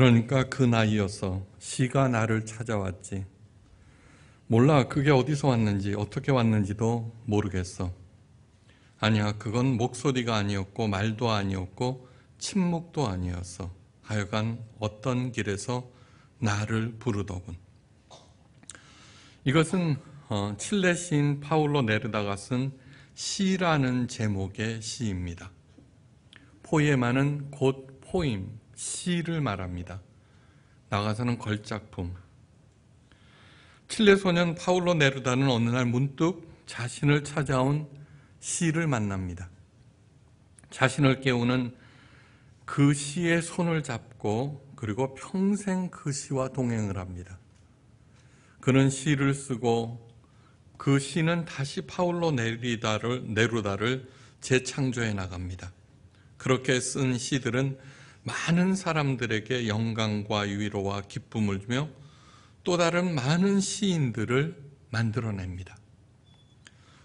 그러니까 그 나이여서 시가 나를 찾아왔지. 몰라, 그게 어디서 왔는지, 어떻게 왔는지도 모르겠어. 아니야, 그건 목소리가 아니었고, 말도 아니었고, 침묵도 아니었어. 하여간 어떤 길에서 나를 부르더군. 이것은 어, 칠레 시인 파울로 네르다가 쓴 시라는 제목의 시입니다. 포에마는 곧 포임, 시를 말합니다. 나가서는 걸작품. 칠레 소년 파울로 네르다는 어느 날 문득 자신을 찾아온 시를 만납니다. 자신을 깨우는 그 시의 손을 잡고 그리고 평생 그 시와 동행을 합니다. 그는 시를 쓰고 그 시는 다시 파울로 네리다를, 네루다를 재창조해 나갑니다. 그렇게 쓴 시들은 많은 사람들에게 영광과 위로와 기쁨을 주며 또 다른 많은 시인들을 만들어냅니다.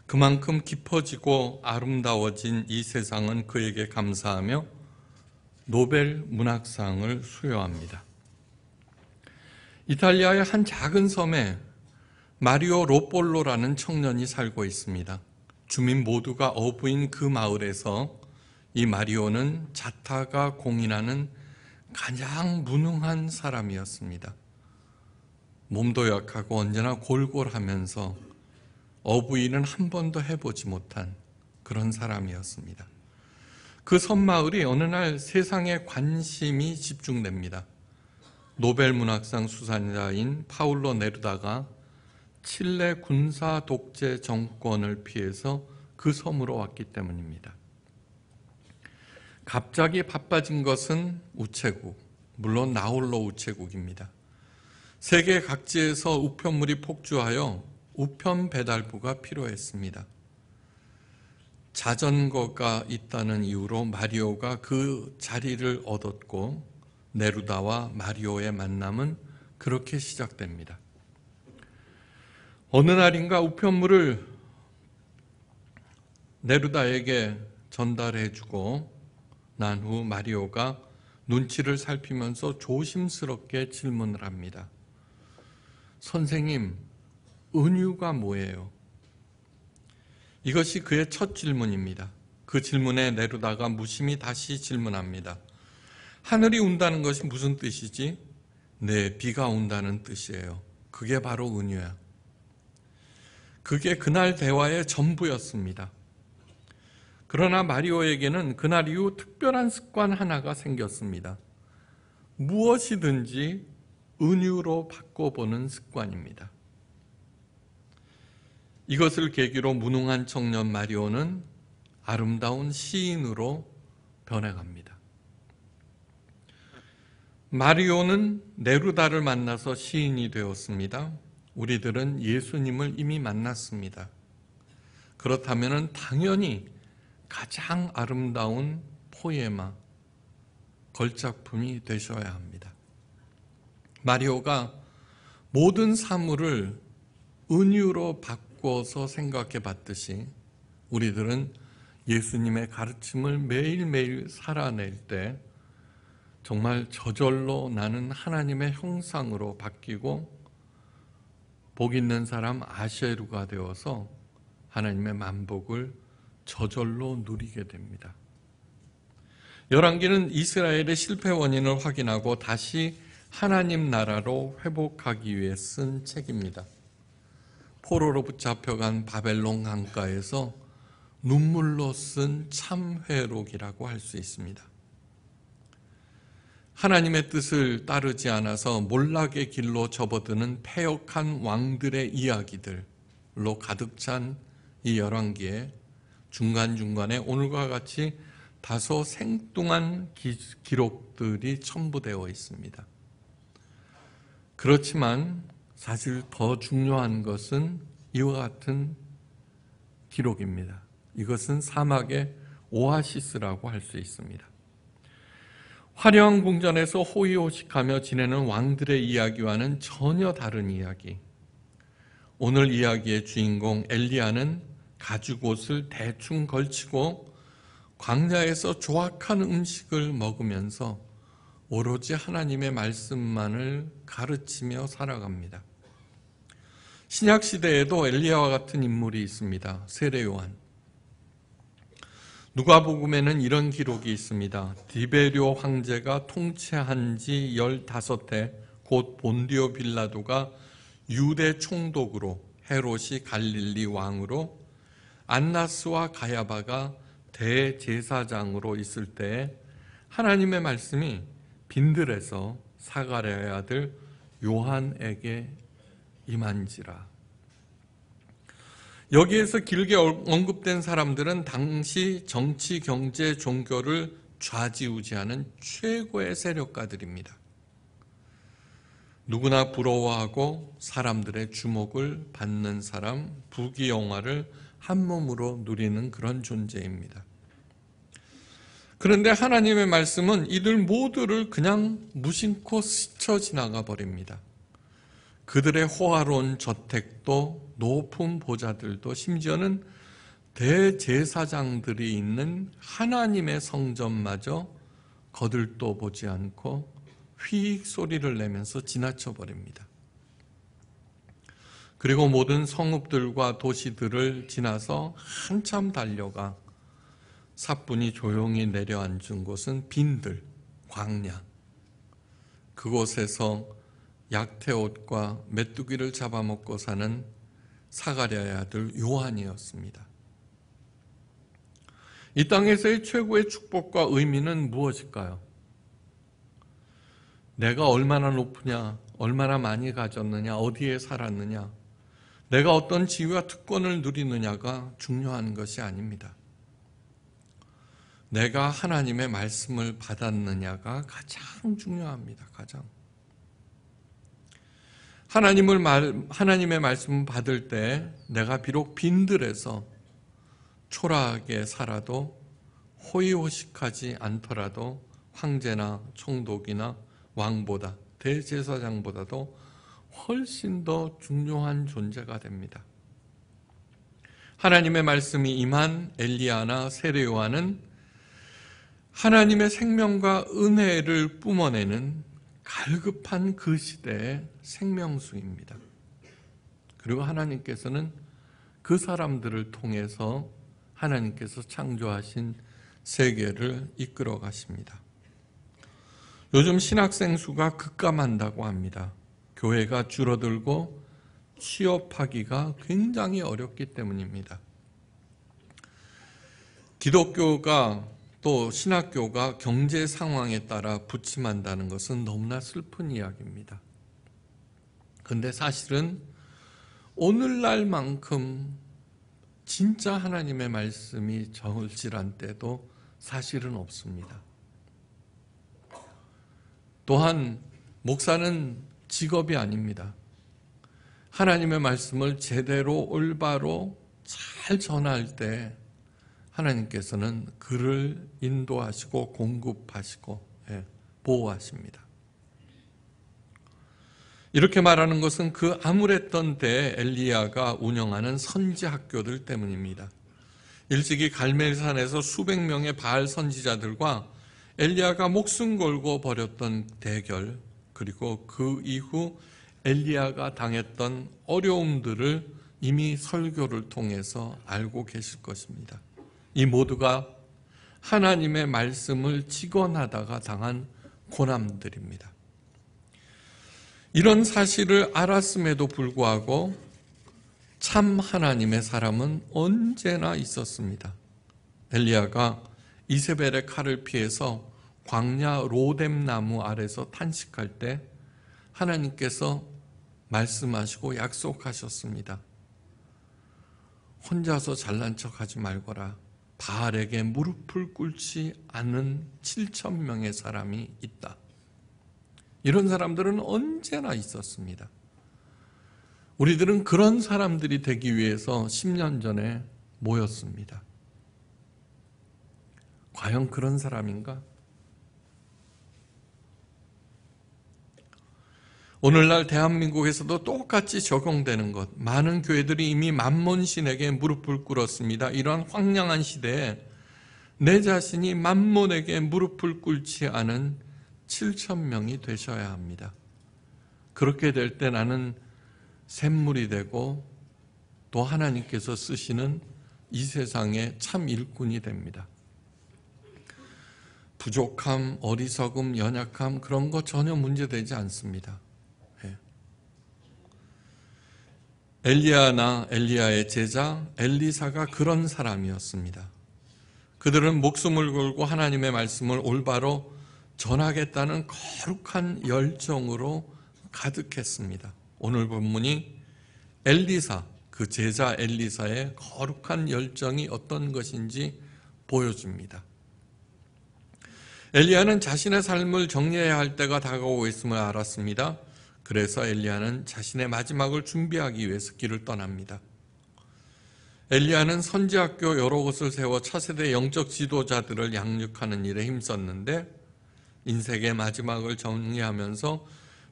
그만큼 깊어지고 아름다워진 이 세상은 그에게 감사하며 노벨 문학상을 수여합니다. 이탈리아의 한 작은 섬에 마리오 로폴로라는 청년이 살고 있습니다. 주민 모두가 어부인 그 마을에서 이 마리오는 자타가 공인하는 가장 무능한 사람이었습니다. 몸도 약하고 언제나 골골하면서 어부인은 한 번도 해보지 못한 그런 사람이었습니다. 그 섬마을이 어느 날세상에 관심이 집중됩니다. 노벨 문학상 수상자인 파울로 네르다가 칠레 군사 독재 정권을 피해서 그 섬으로 왔기 때문입니다. 갑자기 바빠진 것은 우체국, 물론 나홀로 우체국입니다. 세계 각지에서 우편물이 폭주하여 우편 배달부가 필요했습니다. 자전거가 있다는 이유로 마리오가 그 자리를 얻었고 네루다와 마리오의 만남은 그렇게 시작됩니다. 어느 날인가 우편물을 네루다에게 전달해주고 난후 마리오가 눈치를 살피면서 조심스럽게 질문을 합니다. 선생님, 은유가 뭐예요? 이것이 그의 첫 질문입니다. 그 질문에 내려다가 무심히 다시 질문합니다. 하늘이 운다는 것이 무슨 뜻이지? 네, 비가 온다는 뜻이에요. 그게 바로 은유야. 그게 그날 대화의 전부였습니다. 그러나 마리오에게는 그날 이후 특별한 습관 하나가 생겼습니다. 무엇이든지 은유로 바꿔보는 습관입니다. 이것을 계기로 무능한 청년 마리오는 아름다운 시인으로 변해갑니다. 마리오는 네루다를 만나서 시인이 되었습니다. 우리들은 예수님을 이미 만났습니다. 그렇다면 당연히 가장 아름다운 포에마 걸작품이 되셔야 합니다. 마리오가 모든 사물을 은유로 바꿔서 생각해 봤듯이 우리들은 예수님의 가르침을 매일매일 살아낼 때 정말 저절로 나는 하나님의 형상으로 바뀌고 복 있는 사람 아셰루가 되어서 하나님의 만복을 저절로 누리게 됩니다. 열왕기는 이스라엘의 실패 원인을 확인하고 다시 하나님 나라로 회복하기 위해 쓴 책입니다. 포로로 붙잡혀간 바벨론 강가에서 눈물로 쓴 참회록이라고 할 수 있습니다. 하나님의 뜻을 따르지 않아서 몰락의 길로 접어드는 패역한 왕들의 이야기들로 가득 찬 이 열왕기에 중간중간에 오늘과 같이 다소 생뚱한 기, 기록들이 첨부되어 있습니다. 그렇지만 사실 더 중요한 것은 이와 같은 기록입니다. 이것은 사막의 오아시스라고 할 수 있습니다. 화려한 궁전에서 호의호식하며 지내는 왕들의 이야기와는 전혀 다른 이야기. 오늘 이야기의 주인공 엘리야는 가죽 옷을 대충 걸치고 광야에서 조악한 음식을 먹으면서 오로지 하나님의 말씀만을 가르치며 살아갑니다. 신약 시대에도 엘리야와 같은 인물이 있습니다. 세례 요한. 누가복음에는 이런 기록이 있습니다. 디베료 황제가 통치한 지 15해 곧 본디오 빌라도가 유대 총독으로 헤롯이 갈릴리 왕으로 안나스와 가야바가 대제사장으로 있을 때 하나님의 말씀이 빈들에서 사가랴의 아들 요한에게 임한지라. 여기에서 길게 언급된 사람들은 당시 정치, 경제, 종교를 좌지우지하는 최고의 세력가들입니다. 누구나 부러워하고 사람들의 주목을 받는 사람, 부귀영화를 한 몸으로 누리는 그런 존재입니다. 그런데 하나님의 말씀은 이들 모두를 그냥 무심코 스쳐 지나가 버립니다. 그들의 호화로운 저택도 높은 보자들도 심지어는 대제사장들이 있는 하나님의 성전마저 거들떠 보지 않고 휘익 소리를 내면서 지나쳐 버립니다. 그리고 모든 성읍들과 도시들을 지나서 한참 달려가 사뿐히 조용히 내려앉은 곳은 빈들, 광야. 그곳에서 약태옷과 메뚜기를 잡아먹고 사는 사가랴의 아들 요한이었습니다. 이 땅에서의 최고의 축복과 의미는 무엇일까요? 내가 얼마나 높으냐, 얼마나 많이 가졌느냐, 어디에 살았느냐, 내가 어떤 지위와 특권을 누리느냐가 중요한 것이 아닙니다. 내가 하나님의 말씀을 받았느냐가 가장 중요합니다. 가장. 하나님을 말, 하나님의 말씀 받을 때 내가 비록 빈들에서 초라하게 살아도 호의호식하지 않더라도 황제나 총독이나 왕보다 대제사장보다도 훨씬 더 중요한 존재가 됩니다. 하나님의 말씀이 임한 엘리야나 세례요한은 하나님의 생명과 은혜를 뿜어내는 갈급한 그 시대의 생명수입니다. 그리고 하나님께서는 그 사람들을 통해서 하나님께서 창조하신 세계를 이끌어 가십니다. 요즘 신학생 수가 급감한다고 합니다. 교회가 줄어들고 취업하기가 굉장히 어렵기 때문입니다. 기독교가 또 신학교가 경제 상황에 따라 부침한다는 것은 너무나 슬픈 이야기입니다. 근데 사실은 오늘날만큼 진짜 하나님의 말씀이 저울질한 때도 사실은 없습니다. 또한 목사는 직업이 아닙니다. 하나님의 말씀을 제대로 올바로 잘 전할 때 하나님께서는 그를 인도하시고 공급하시고 예, 보호하십니다. 이렇게 말하는 것은 그 암울했던 때 엘리야가 운영하는 선지 학교들 때문입니다. 일찍이 갈멜산에서 수백 명의 바알 선지자들과 엘리야가 목숨 걸고 벌였던 대결, 그리고 그 이후 엘리야가 당했던 어려움들을 이미 설교를 통해서 알고 계실 것입니다. 이 모두가 하나님의 말씀을 직원하다가 당한 고난들입니다. 이런 사실을 알았음에도 불구하고 참 하나님의 사람은 언제나 있었습니다. 엘리야가 이세벨의 칼을 피해서 광야 로뎀 나무 아래서 탄식할 때 하나님께서 말씀하시고 약속하셨습니다. 혼자서 잘난 척 하지 말거라. 바알에게 무릎을 꿇지 않은 7천 명의 사람이 있다. 이런 사람들은 언제나 있었습니다. 우리들은 그런 사람들이 되기 위해서 10년 전에 모였습니다. 과연 그런 사람인가? 오늘날 대한민국에서도 똑같이 적용되는 것. 많은 교회들이 이미 만몬신에게 무릎을 꿇었습니다. 이러한 황량한 시대에 내 자신이 만몬에게 무릎을 꿇지 않은 7천 명이 되셔야 합니다. 그렇게 될 때 나는 샘물이 되고 또 하나님께서 쓰시는 이 세상의 참 일꾼이 됩니다. 부족함, 어리석음, 연약함 그런 거 전혀 문제되지 않습니다. 엘리야나 엘리야의 제자 엘리사가 그런 사람이었습니다. 그들은 목숨을 걸고 하나님의 말씀을 올바로 전하겠다는 거룩한 열정으로 가득했습니다. 오늘 본문이 엘리사, 그 제자 엘리사의 거룩한 열정이 어떤 것인지 보여줍니다. 엘리야는 자신의 삶을 정리해야 할 때가 다가오고 있음을 알았습니다. 그래서 엘리야는 자신의 마지막을 준비하기 위해서 길을 떠납니다. 엘리야는 선지학교 여러 곳을 세워 차세대 영적 지도자들을 양육하는 일에 힘썼는데 인생의 마지막을 정리하면서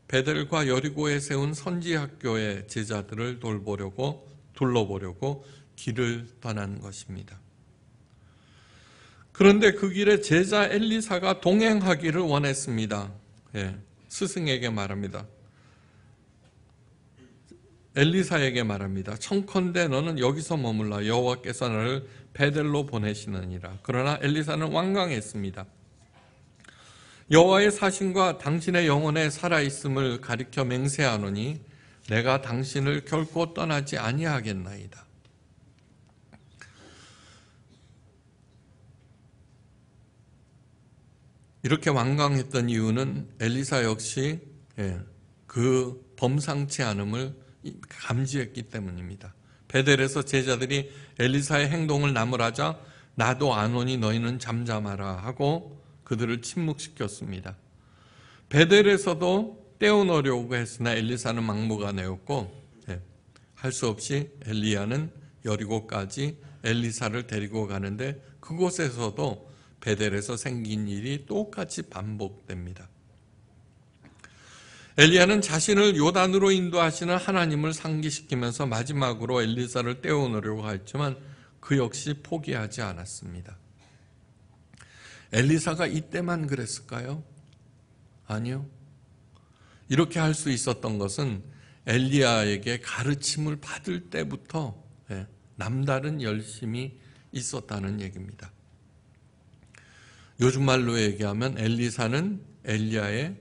베델과 여리고에 세운 선지학교의 제자들을 돌보려고 둘러보려고 길을 떠난 것입니다. 그런데 그 길에 제자 엘리사가 동행하기를 원했습니다. 예, 스승에게 말합니다. 엘리사에게 말합니다. 청컨대 너는 여기서 머물라 여호와께서 나를 베델로 보내시느니라. 그러나 엘리사는 완강했습니다. 여호와의 사신과 당신의 영혼에 살아 있음을 가리켜 맹세하노니 내가 당신을 결코 떠나지 아니하겠나이다. 이렇게 완강했던 이유는 엘리사 역시 예, 그 범상치 않음을 감지했기 때문입니다. 베델에서 제자들이 엘리사의 행동을 나무라자 나도 안 오니 너희는 잠잠하라 하고 그들을 침묵시켰습니다. 베델에서도 떼어놓으려고 했으나 엘리사는 막무가내였고 예, 할수 없이 엘리야는 여리고까지 엘리사를 데리고 가는데 그곳에서도 베델에서 생긴 일이 똑같이 반복됩니다. 엘리야는 자신을 요단으로 인도하시는 하나님을 상기시키면서 마지막으로 엘리사를 떼어놓으려고 했지만 그 역시 포기하지 않았습니다. 엘리사가 이때만 그랬을까요? 아니요. 이렇게 할 수 있었던 것은 엘리야에게 가르침을 받을 때부터 예, 남다른 열심이 있었다는 얘기입니다. 요즘 말로 얘기하면 엘리사는 엘리야의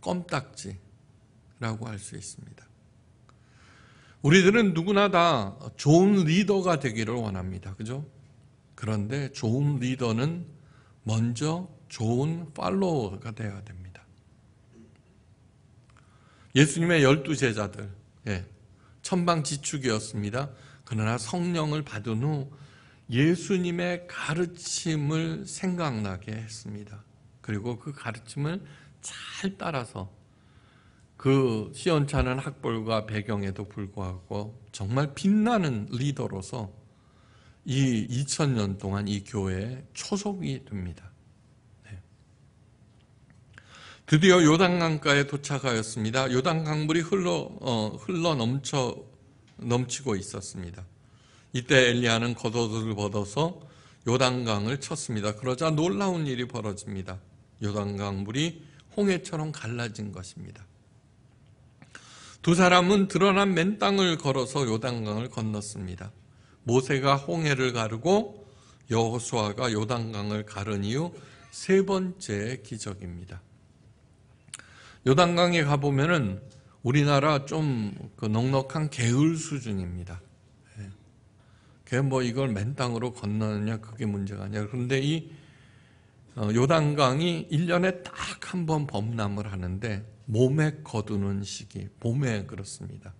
껌딱지, 라고 할 수 있습니다. 우리들은 누구나 다 좋은 리더가 되기를 원합니다. 그죠? 그런데 좋은 리더는 먼저 좋은 팔로워가 되어야 됩니다. 예수님의 열두 제자들, 예, 천방지축이었습니다. 그러나 성령을 받은 후 예수님의 가르침을 생각나게 했습니다. 그리고 그 가르침을 잘 따라서 그 시원찮은 학벌과 배경에도 불구하고 정말 빛나는 리더로서 이 2000년 동안 이 교회에 초속이 됩니다. 네. 드디어 요단강가에 도착하였습니다. 요단강물이 흘러 어, 흘러 넘쳐 넘치고 있었습니다. 이때 엘리야는 겉옷을 벗어서 요단강을 쳤습니다. 그러자 놀라운 일이 벌어집니다. 요단강 물이 홍해처럼 갈라진 것입니다. 두 사람은 드러난 맨 땅을 걸어서 요단강을 건넜습니다. 모세가 홍해를 가르고 여호수아가 요단강을 가른 이후 세 번째 기적입니다. 요단강에 가보면은 우리나라 좀그 넉넉한 개울 수준입니다. 걔뭐 예. 이걸 맨 땅으로 건너느냐 그게 문제가 아니야. 그런데 이 어, 요단강이 1년에 딱 한 번 범람을 하는데 몸에 거두는 시기, 봄에 그렇습니다.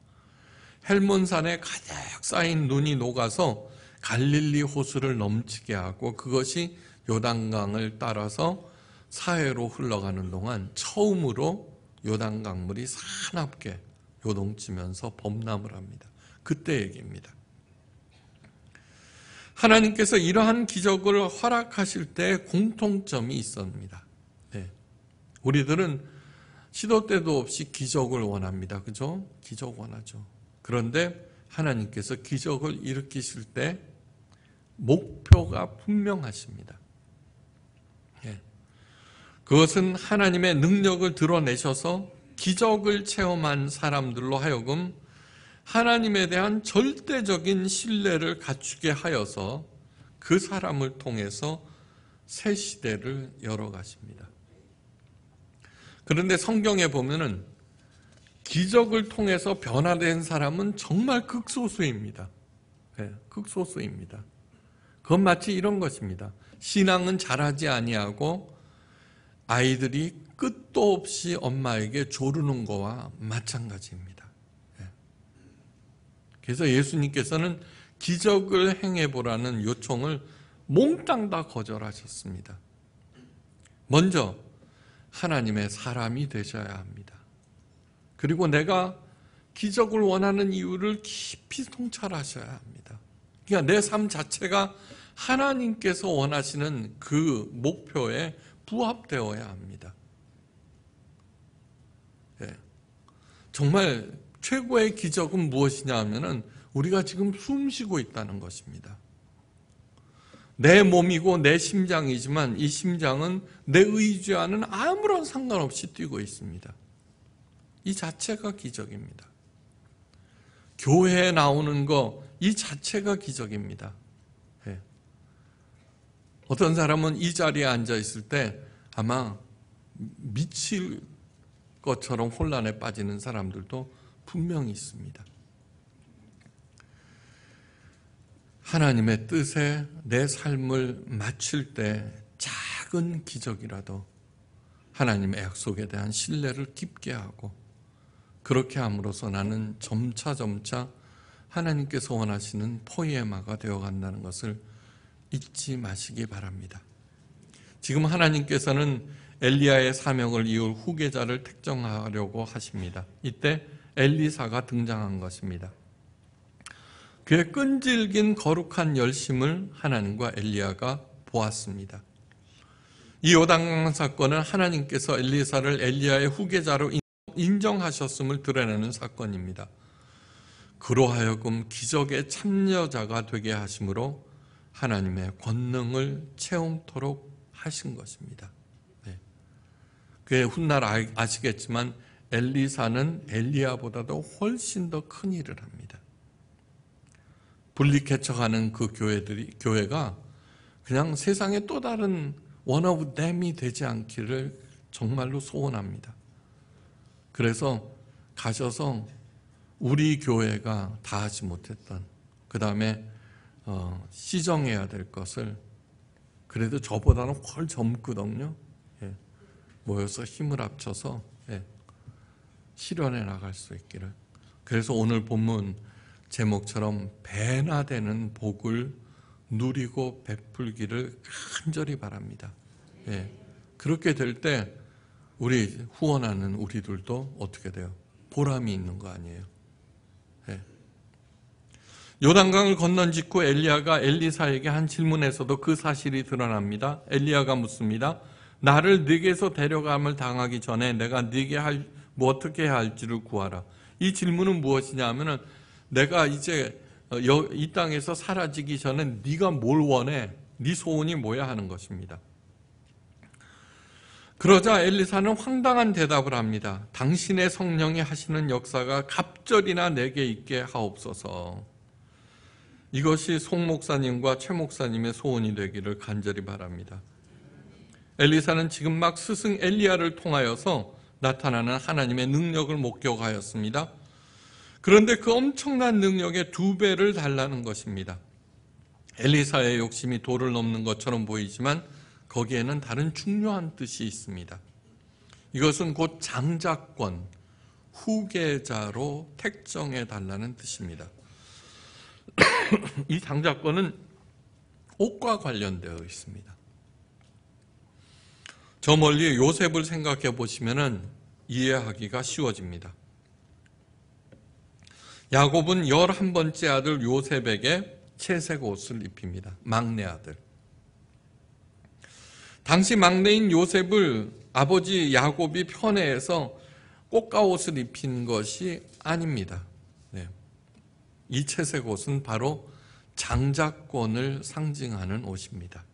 헬몬산에 가득 쌓인 눈이 녹아서 갈릴리 호수를 넘치게 하고 그것이 요단강을 따라서 사해로 흘러가는 동안 처음으로 요단강물이 사납게 요동치면서 범람을 합니다. 그때 얘기입니다. 하나님께서 이러한 기적을 허락하실 때 공통점이 있습니다. 네. 우리들은 시도 때도 없이 기적을 원합니다. 그죠? 기적 원하죠. 그런데 하나님께서 기적을 일으키실 때 목표가 분명하십니다. 예. 그것은 하나님의 능력을 드러내셔서 기적을 체험한 사람들로 하여금 하나님에 대한 절대적인 신뢰를 갖추게 하여서 그 사람을 통해서 새 시대를 열어가십니다. 그런데 성경에 보면은 기적을 통해서 변화된 사람은 정말 극소수입니다. 네, 극소수입니다. 그건 마치 이런 것입니다. 신앙은 잘하지 아니하고 아이들이 끝도 없이 엄마에게 조르는 거와 마찬가지입니다. 예. 그래서 예수님께서는 기적을 행해보라는 요청을 몽땅 다 거절하셨습니다. 먼저 하나님의 사람이 되셔야 합니다. 그리고 내가 기적을 원하는 이유를 깊이 통찰하셔야 합니다. 그러니까 내 삶 자체가 하나님께서 원하시는 그 목표에 부합되어야 합니다. 예. 정말 최고의 기적은 무엇이냐 하면은 우리가 지금 숨 쉬고 있다는 것입니다. 내 몸이고 내 심장이지만 이 심장은 내 의지와는 아무런 상관없이 뛰고 있습니다. 이 자체가 기적입니다. 교회에 나오는 거, 이 자체가 기적입니다. 네. 어떤 사람은 이 자리에 앉아있을 때 아마 미칠 것처럼 혼란에 빠지는 사람들도 분명히 있습니다. 하나님의 뜻에 내 삶을 맞출 때 작은 기적이라도 하나님의 약속에 대한 신뢰를 깊게 하고 그렇게 함으로써 나는 점차 점차 하나님께서 원하시는 포이에마가 되어 간다는 것을 잊지 마시기 바랍니다. 지금 하나님께서는 엘리야의 사명을 이을 후계자를 택정하려고 하십니다. 이때 엘리사가 등장한 것입니다. 그의 끈질긴 거룩한 열심을 하나님과 엘리야가 보았습니다. 이요단 사건은 하나님께서 엘리사를 엘리야의 후계자로 인정하셨음을 드러내는 사건입니다. 그로하여금 기적의 참여자가 되게 하심으로 하나님의 권능을 체험토록 하신 것입니다. 네. 그의 훗날 아, 아시겠지만 엘리사는 엘리야보다도 훨씬 더 큰 일을 합니다. 분리개척하는 그 교회들이 교회가 그냥 세상에또 다른 원 오브 댐이 되지 않기를 정말로 소원합니다. 그래서 가셔서 우리 교회가 다 하지 못했던 그 다음에 어, 시정해야 될 것을 그래도 저보다는 훨 젊거든요. 예. 모여서 힘을 합쳐서 예. 실현해 나갈 수 있기를. 그래서 오늘 본문 제목처럼 배나 되는 복을 누리고 베풀기를 간절히 바랍니다. 예. 그렇게 될 때 우리 후원하는 우리들도 어떻게 돼요? 보람이 있는 거 아니에요. 예. 요단강을 건넌 직후 엘리야가 엘리사에게 한 질문에서도 그 사실이 드러납니다. 엘리야가 묻습니다. 나를 네게서 데려감을 당하기 전에 내가 네게 할뭐 어떻게 해야 할지를 구하라. 이 질문은 무엇이냐 하면은 내가 이제 어, 이 땅에서 사라지기 전에 네가 뭘 원해? 네 소원이 뭐야 하는 것입니다. 그러자 엘리사는 황당한 대답을 합니다. 당신의 성령이 하시는 역사가 갑절이나 내게 있게 하옵소서. 이것이 송 목사님과 최 목사님의 소원이 되기를 간절히 바랍니다. 엘리사는 지금 막 스승 엘리야를 통하여서 나타나는 하나님의 능력을 목격하였습니다. 그런데 그 엄청난 능력의 두 배를 달라는 것입니다. 엘리사의 욕심이 도를 넘는 것처럼 보이지만 거기에는 다른 중요한 뜻이 있습니다. 이것은 곧 장자권, 후계자로 택정해 달라는 뜻입니다. 이 장자권은 옷과 관련되어 있습니다. 저 멀리 요셉을 생각해 보시면 이해하기가 쉬워집니다. 야곱은 열한 번째 아들 요셉에게 채색 옷을 입힙니다. 막내 아들. 당시 막내인 요셉을 아버지 야곱이 편애해서 꽃가옷을 입힌 것이 아닙니다. 네. 이 채색 옷은 바로 장자권을 상징하는 옷입니다.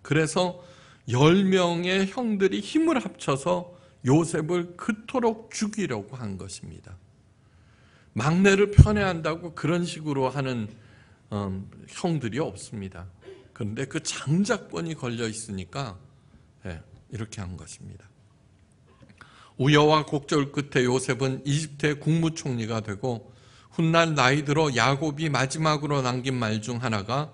그래서 1명의 형들이 힘을 합쳐서 요셉을 그토록 죽이려고 한 것입니다. 막내를 편애한다고 그런 식으로 하는 음, 형들이 없습니다. 그런데 그 장자권이 걸려 있으니까 네, 이렇게 한 것입니다. 우여와 곡절 끝에 요셉은 이집트의 국무총리가 되고 훗날 나이 들어 야곱이 마지막으로 남긴 말 중 하나가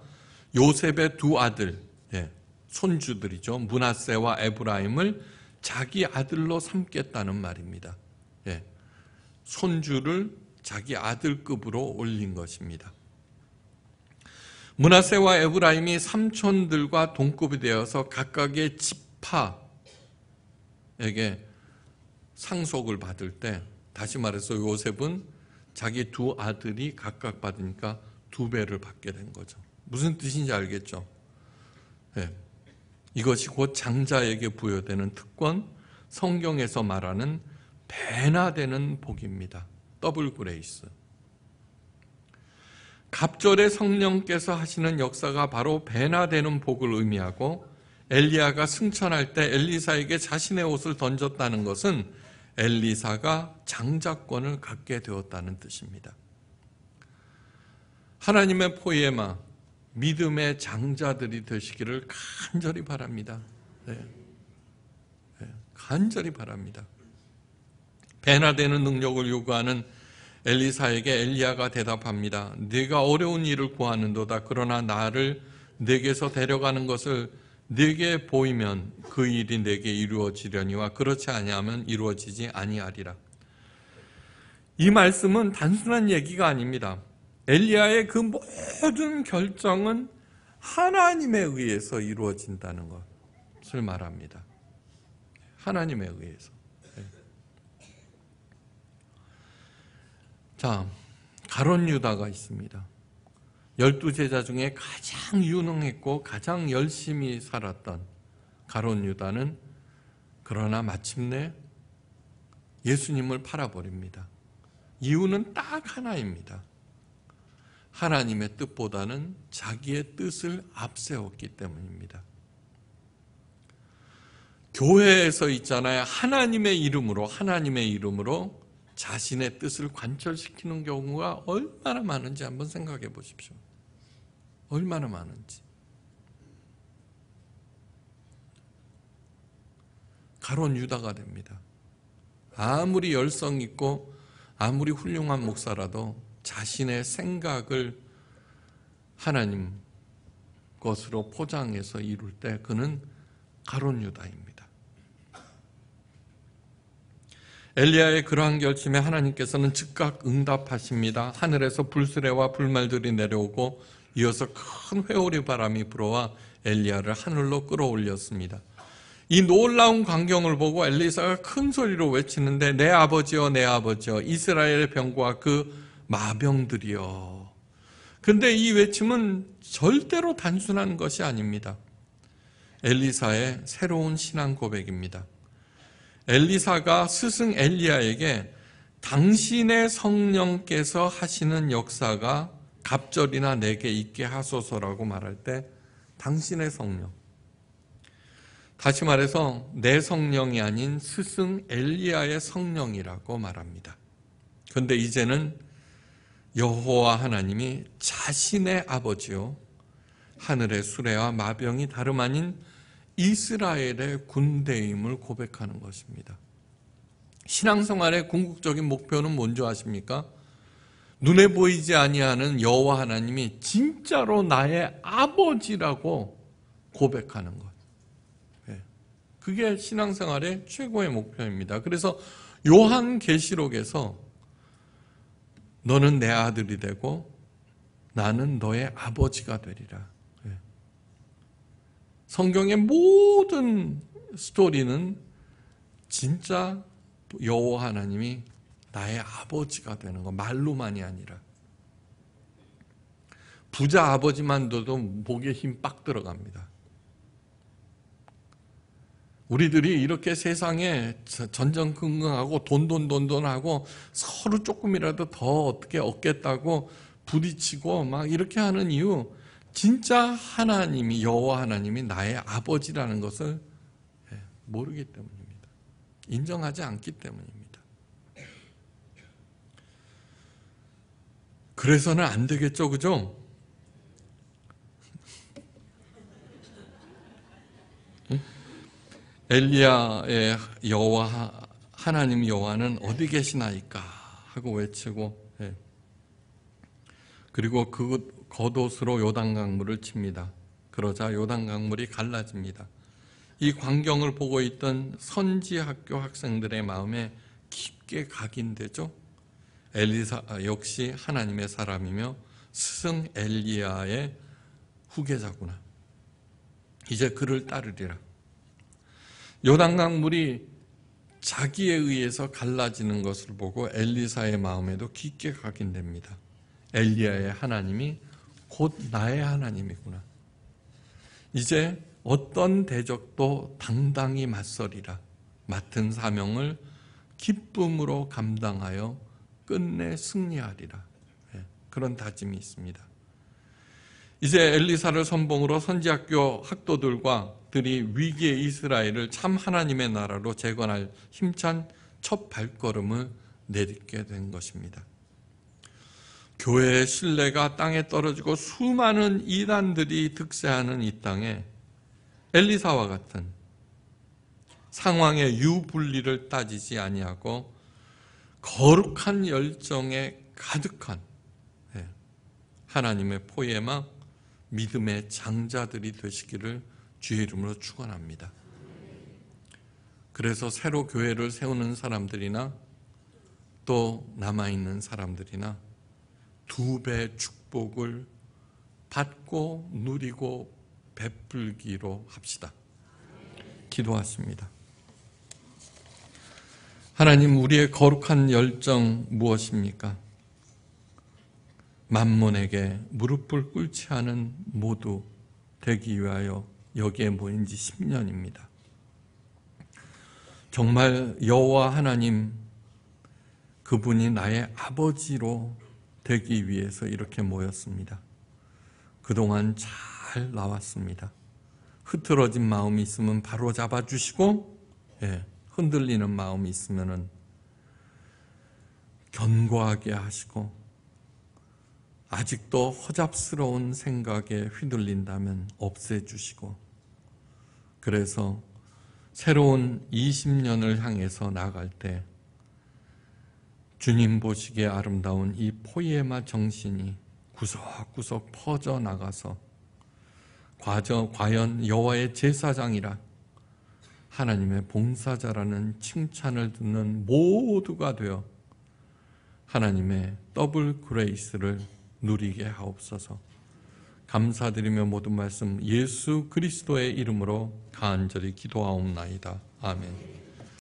요셉의 두 아들, 예, 손주들이죠. 문하세와 에브라임을 자기 아들로 삼겠다는 말입니다. 예, 손주를 자기 아들급으로 올린 것입니다. 문하세와 에브라임이 삼촌들과 동급이 되어서 각각의 지파에게 상속을 받을 때 다시 말해서 요셉은 자기 두 아들이 각각 받으니까 두 배를 받게 된 거죠. 무슨 뜻인지 알겠죠? 네. 이것이 곧 장자에게 부여되는 특권, 성경에서 말하는 배나 되는 복입니다. 더블 그레이스. 갑절의 성령께서 하시는 역사가 바로 배나 되는 복을 의미하고 엘리야가 승천할 때 엘리사에게 자신의 옷을 던졌다는 것은 엘리사가 장자권을 갖게 되었다는 뜻입니다. 하나님의 포예마, 믿음의 장자들이 되시기를 간절히 바랍니다. 네. 네. 간절히 바랍니다. 배나되는 능력을 요구하는 엘리사에게 엘리야가 대답합니다. 네가 어려운 일을 구하는도다. 그러나 나를 네게서 데려가는 것을 네게 보이면 그 일이 네게 이루어지려니와 그렇지 아니하면 이루어지지 아니하리라. 이 말씀은 단순한 얘기가 아닙니다. 엘리야의 그 모든 결정은 하나님에 의해서 이루어진다는 것을 말합니다. 하나님에 의해서. 자, 가론 유다가 있습니다. 열두 제자 중에 가장 유능했고 가장 열심히 살았던 가론 유다는 그러나 마침내 예수님을 팔아버립니다. 이유는 딱 하나입니다. 하나님의 뜻보다는 자기의 뜻을 앞세웠기 때문입니다. 교회에서 있잖아요. 하나님의 이름으로, 하나님의 이름으로 자신의 뜻을 관철시키는 경우가 얼마나 많은지 한번 생각해 보십시오. 얼마나 많은지. 가론 유다가 됩니다. 아무리 열성 있고 아무리 훌륭한 목사라도 자신의 생각을 하나님 것으로 포장해서 이룰 때 그는 가론 유다입니다. 엘리야의 그러한 결심에 하나님께서는 즉각 응답하십니다. 하늘에서 불수레와 불말들이 내려오고 이어서 큰 회오리 바람이 불어와 엘리야를 하늘로 끌어올렸습니다. 이 놀라운 광경을 보고 엘리사가 큰 소리로 외치는데 내 아버지여 내 아버지여 이스라엘의 병과 그 마병들이여 근데 이 외침은 절대로 단순한 것이 아닙니다. 엘리사의 새로운 신앙 고백입니다. 엘리사가 스승 엘리야에게 당신의 성령께서 하시는 역사가 갑절이나 내게 있게 하소서라고 말할 때 당신의 성령 다시 말해서 내 성령이 아닌 스승 엘리야의 성령이라고 말합니다. 그런데 이제는 여호와 하나님이 자신의 아버지요 하늘의 수레와 마병이 다름 아닌 이스라엘의 군대임을 고백하는 것입니다. 신앙생활의 궁극적인 목표는 뭔지 아십니까? 눈에 보이지 아니하는 여호와 하나님이 진짜로 나의 아버지라고 고백하는 것. 예. 그게 신앙생활의 최고의 목표입니다. 그래서 요한 계시록에서 너는 내 아들이 되고 나는 너의 아버지가 되리라. 성경의 모든 스토리는 진짜 여호와 하나님이 나의 아버지가 되는 거 말로만이 아니라 부자 아버지만 둬도 목에 힘 빡 들어갑니다. 우리들이 이렇게 세상에 전전긍긍하고 돈돈돈돈하고 서로 조금이라도 더 어떻게 얻겠다고 부딪히고 막 이렇게 하는 이유 진짜 하나님이 여호와 하나님이 나의 아버지라는 것을 예, 모르기 때문입니다. 인정하지 않기 때문입니다. 그래서는 안 되겠죠, 그죠? 엘리야의 여호와 하나님 여호와는 어디 계시나이까 하고 외치고 예. 그리고 그 겉옷으로 요단 강물을 칩니다. 그러자 요단 강물이 갈라집니다. 이 광경을 보고 있던 선지 학교 학생들의 마음에 깊게 각인되죠. 엘리사 아, 역시 하나님의 사람이며 스승 엘리야의 후계자구나. 이제 그를 따르리라. 요단강 물이 자기에 의해서 갈라지는 것을 보고 엘리사의 마음에도 깊게 각인됩니다. 엘리야의 하나님이 곧 나의 하나님이구나. 이제 어떤 대적도 당당히 맞서리라. 맡은 사명을 기쁨으로 감당하여 끝내 승리하리라. 예, 그런 다짐이 있습니다. 이제 엘리사를 선봉으로 선지학교 학도들과 들이 위기의 이스라엘을 참 하나님의 나라로 재건할 힘찬 첫 발걸음을 내딛게 된 것입니다. 교회의 신뢰가 땅에 떨어지고 수많은 이단들이 득세하는 이 땅에 엘리사와 같은 상황의 유불리를 따지지 아니하고 거룩한 열정에 가득한 예, 하나님의 포예망 믿음의 장자들이 되시기를 주의 이름으로 축원합니다. 그래서 새로 교회를 세우는 사람들이나 또 남아 있는 사람들이나 두배 축복을 받고 누리고 베풀기로 합시다. 기도하십니다. 하나님, 우리의 거룩한 열정 무엇입니까? 만몬에게 무릎을 꿇지 않은 모두 되기 위하여 여기에 모인 지 10년입니다. 정말 여호와 하나님 그분이 나의 아버지로 되기 위해서 이렇게 모였습니다. 그동안 잘 나왔습니다. 흐트러진 마음이 있으면 바로 잡아주시고 예, 흔들리는 마음이 있으면 견고하게 하시고 아직도 허잡스러운 생각에 휘둘린다면 없애주시고 그래서 새로운 20년을 향해서 나갈 때 주님 보시기에 아름다운 이 포이에마 정신이 구석구석 퍼져 나가서 과저, 과연 여호와의 제사장이라 하나님의 봉사자라는 칭찬을 듣는 모두가 되어 하나님의 더블 그레이스를 누리게 하옵소서. 감사드리며 모든 말씀 예수 그리스도의 이름으로 간절히 기도하옵나이다. 아멘.